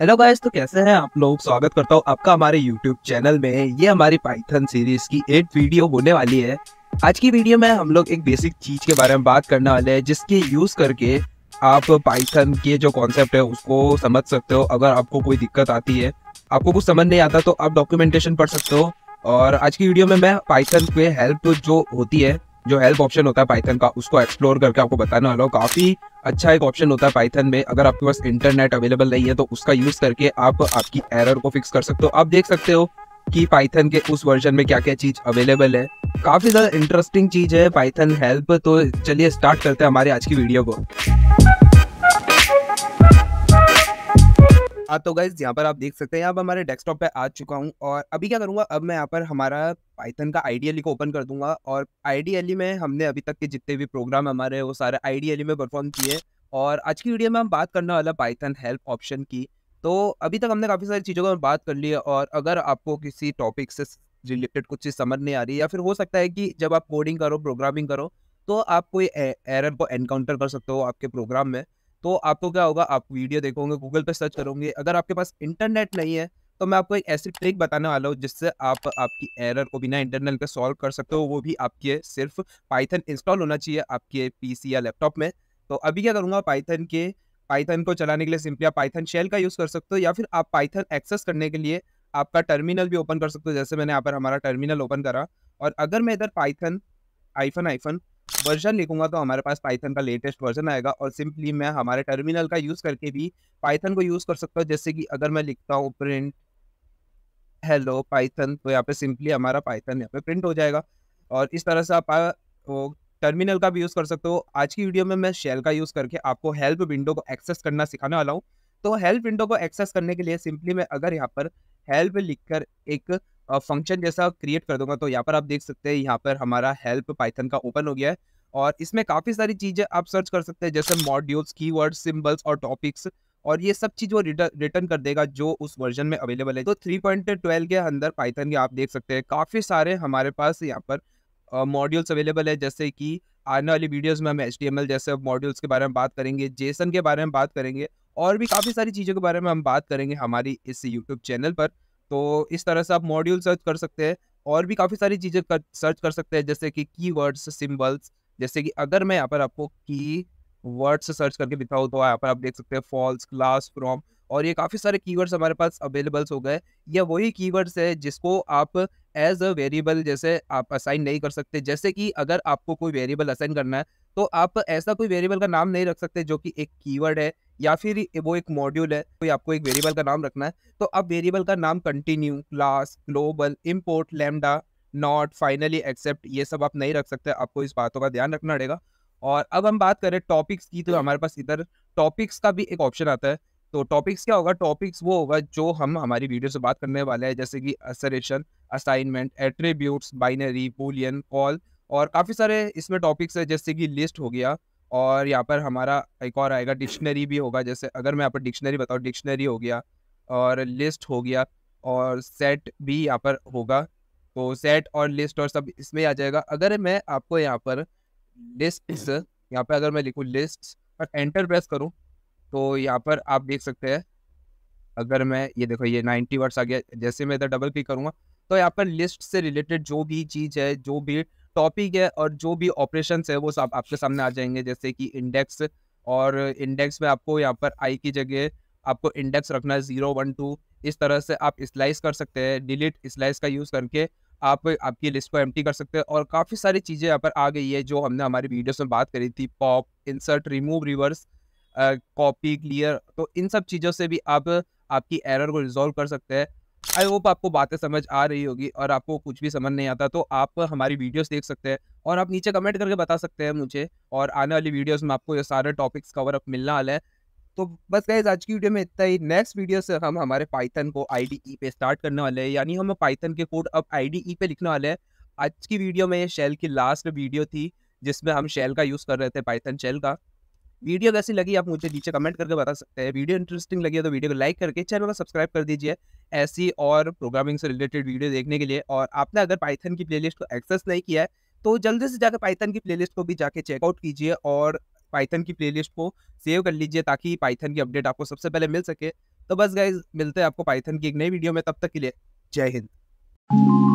Hello guys तो कैसे हैं आप लोग स्वागत करता हूँ आपका हमारे यूट्यूब चैनल में ये हमारी पाइथन सीरीज की एट वीडियो होने वाली है आज की वीडियो में हम लोग एक बेसिक चीज के बारे में बात करने वाले हैं जिसके यूज करके आप पाइथन के जो कॉन्सेप्ट है उसको समझ सकते हो अगर आपको कोई दिक्कत आती है आपको कुछ समझ नहीं आता तो आप डॉक्यूमेंटेशन पढ़ सकते हो और आज की वीडियो में मैं पाइथन के हेल्प जो होती है जो हेल्प ऑप्शन होता है पाइथन का उसको एक्सप्लोर करके आपको बताने वाला हूँ काफ़ी अच्छा एक ऑप्शन होता है पाइथन में अगर आपके पास इंटरनेट अवेलेबल नहीं है तो उसका यूज़ करके आप आपकी एरर को फिक्स कर सकते हो आप देख सकते हो कि पाइथन के उस वर्जन में क्या क्या चीज़ अवेलेबल है काफ़ी ज़्यादा इंटरेस्टिंग चीज़ है पाइथन हेल्प तो चलिए स्टार्ट करते हैं हमारे आज की वीडियो को आ तो गाइज यहाँ पर आप देख सकते हैं अब हमारे डेस्कटॉप पे आ चुका हूँ और अभी क्या करूँगा अब मैं यहाँ पर हमारा पाइथन का आईडीएली को ओपन कर दूंगा और आईडीएली में हमने अभी तक के जितने भी प्रोग्राम हमारे वो सारे आईडीएली में परफॉर्म किए और आज की वीडियो में हम बात करने वाला पाइथन हेल्प ऑप्शन की तो अभी तक हमने काफ़ी सारी चीज़ों पर बात कर ली है और अगर आपको किसी टॉपिक से रिलेटेड कुछ चीज़ समझ नहीं आ रही या फिर हो सकता है कि जब आप कोडिंग करो प्रोग्रामिंग करो तो आप कोई एरर को एनकाउंटर कर सकते हो आपके प्रोग्राम में तो आपको क्या होगा आप वीडियो देखोगे गूगल पे सर्च करोगे अगर आपके पास इंटरनेट नहीं है तो मैं आपको एक ऐसी ट्रिक बताने वाला हूँ जिससे आप आपकी एरर को बिना इंटरनेट के सॉल्व कर सकते हो वो भी आपके सिर्फ पाइथन इंस्टॉल होना चाहिए आपके पीसी या लैपटॉप में तो अभी क्या करूँगा पाइथन के पाइथन को चलाने के लिए सिंपली आप पाइथन शेल का यूज़ कर सकते हो या फिर आप पाइथन एक्सेस करने के लिए आपका टर्मिनल भी ओपन कर सकते हो जैसे मैंने यहाँ पर हमारा टर्मिनल ओपन करा और अगर मैं इधर पाइथन आईफन आईफन वर्जन लिखूंगा तो हमारे पास पाइथन का लेटेस्ट वर्जन आएगा और सिंपली मैं हमारे टर्मिनल का यूज़ करके भी पाइथन को यूज़ कर सकता हूँ जैसे कि अगर मैं लिखता हूँ प्रिंट हेलो पाइथन तो यहाँ पे सिंपली हमारा पाइथन यहाँ पे प्रिंट हो जाएगा और इस तरह से आप वो टर्मिनल का भी यूज़ कर सकते हो आज की वीडियो में मैं शेल का यूज़ करके आपको हेल्प विंडो को एक्सेस करना सिखाने वाला हूँ तो हेल्प विंडो को एक्सेस करने के लिए सिंपली मैं अगर यहाँ पर हेल्प लिखकर एक फंक्शन जैसा क्रिएट कर दूंगा तो यहाँ पर आप देख सकते हैं यहाँ पर हमारा हेल्प पाइथन का ओपन हो गया है और इसमें काफ़ी सारी चीज़ें आप सर्च कर सकते हैं जैसे मॉड्यूल्स कीवर्ड्स सिंबल्स और टॉपिक्स और ये सब चीज़ वो रिटर्न कर देगा जो उस वर्जन में अवेलेबल है तो 3.12 के अंदर पाइथन के आप देख सकते हैं काफ़ी सारे हमारे पास यहाँ पर मॉड्यूल्स अवेलेबल है जैसे कि आने वाली वीडियोस में हम एच जैसे मॉड्यूल्स के बारे में बात करेंगे जेसन के बारे में बात करेंगे और भी काफ़ी सारी चीज़ों के बारे में हम बात करेंगे हमारी इस यूट्यूब चैनल पर तो इस तरह से आप मॉड्यूल सर्च कर सकते हैं और भी काफ़ी सारी चीज़ें कर, सर्च कर सकते हैं जैसे कि की वर्ड्स सिम्बल्स जैसे कि अगर मैं यहाँ पर आपको की वर्ड्स सर्च करके दिखाऊँ तो यहाँ पर आप देख सकते हैं फॉल्स क्लास फ्रॉम और ये काफ़ी सारे कीवर्ड्स हमारे पास अवेलेबल्स हो गए ये वही कीवर्ड्स है जिसको आप एज अ वेरिएबल जैसे आप असाइन नहीं कर सकते जैसे कि अगर आपको कोई वेरिएबल असाइन करना है तो आप ऐसा कोई वेरिएबल का नाम नहीं रख सकते जो कि एक कीवर्ड है या फिर वो एक मॉड्यूल है तो आपको एक वेरिएबल का नाम रखना है तो अब वेरिएबल का नाम continue class global import lambda not finally except ये सब आप नहीं रख सकते आपको इस बातों का ध्यान रखना पड़ेगा और अब हम बात करें टॉपिक्स की तो हम्म। हमारे पास इधर टॉपिक्स का भी एक ऑप्शन आता है तो टॉपिक्स क्या होगा टॉपिक्स वो होगा जो हम हमारी वीडियो से बात करने वाले हैं जैसे कि assertion assignment attributes binary boolean call और काफ़ी सारे इसमें टॉपिक्स है जैसे कि लिस्ट हो गया और यहाँ पर हमारा एक और आएगा डिक्शनरी भी होगा जैसे अगर मैं यहाँ पर डिक्शनरी बताऊँ डिक्शनरी हो गया और लिस्ट हो गया और सेट भी यहाँ पर होगा तो सेट और लिस्ट और सब इसमें आ जाएगा अगर मैं आपको यहाँ पर लिस्ट यहाँ पर अगर मैं लिखूँ लिस्ट और एंटर प्रेस करूँ तो यहाँ पर आप देख सकते हैं अगर मैं ये देखो ये नाइन्टी वर्ड्स आ गया जैसे मैं इधर डबल क्लिक करूँगा तो यहाँ पर लिस्ट से रिलेटेड जो भी चीज़ है जो भी टॉपिक है और जो भी ऑपरेशन है वो सब आपके सामने आ जाएंगे जैसे कि इंडेक्स और इंडेक्स में आपको यहाँ पर आई की जगह आपको इंडेक्स रखना है जीरो वन टू इस तरह से आप स्लाइस कर सकते हैं डिलीट स्लाइस का यूज़ करके आप आपकी लिस्ट को एम कर सकते हैं और काफ़ी सारी चीज़ें यहाँ पर आ गई है जो हमने हमारी वीडियोस में बात करी थी pop insert remove reverse copy clear तो इन सब चीज़ों से भी आप आपकी एरर को रिजॉल्व कर सकते हैं आई होप आपको बातें समझ आ रही होगी और आपको कुछ भी समझ नहीं आता तो आप हमारी वीडियोस देख सकते हैं और आप नीचे कमेंट करके बता सकते हैं मुझे और आने वाली वीडियोस में आपको ये सारे टॉपिक्स कवर अप मिलने वाला है तो बस गैस आज की वीडियो में इतना ही नेक्स्ट वीडियो से हम हमारे पाइथन को आई e पे स्टार्ट करने वाले हैं यानी हम पाइथन के कोड अब आई e पे लिखने वाले हैं आज की वीडियो में ये शेल की लास्ट वीडियो थी जिसमें हम शेल का यूज़ कर रहे थे पाइथन शेल का वीडियो कैसी लगी आप मुझे नीचे कमेंट करके बता सकते हैं वीडियो इंटरेस्टिंग लगी है तो वीडियो को लाइक करके चैनल को सब्सक्राइब कर दीजिए ऐसी और प्रोग्रामिंग से रिलेटेड वीडियो देखने के लिए और आपने अगर पाइथन की प्लेलिस्ट को एक्सेस नहीं किया है तो जल्दी से जाकर पाइथन की प्लेलिस्ट को भी जाके चेकआउट कीजिए और पाइथन की प्लेलिस्ट को सेव कर लीजिए ताकि पाइथन की अपडेट आपको सबसे पहले मिल सके तो बस गाइज मिलते हैं आपको पाइथन की एक नई वीडियो में तब तक के लिए जय हिंद